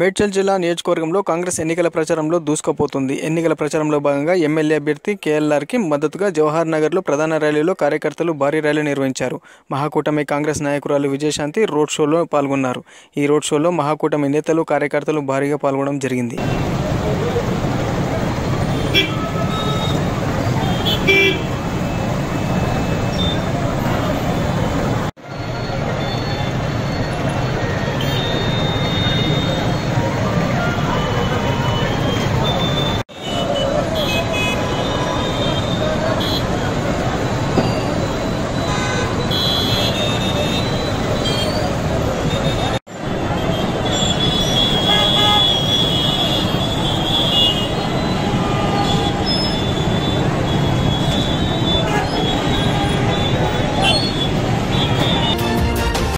మేడ్చల్ జిల్లా నియోజకవర్గంలో కాంగ్రెస్ ఎన్నికల ప్రచారంలో దూసుకుపోతుంది ఎన్నికల ప్రచారంలో భాగంగా ఎమ్మెల్యే అభ్యర్థి కేఎల్ఆర్కి మద్దతుగా జవహర్ నగర్లో ప్రధాన ర్యాలీలో కార్యకర్తలు భారీ ర్యాలీ నిర్వహించారు మహాకూటమి కాంగ్రెస్ నాయకురాలు విజయశాంతి రోడ్ షోలో పాల్గొన్నారు ఈ రోడ్ షోలో మహాకూటమి నేతలు కార్యకర్తలు భారీగా పాల్గొనడం జరిగింది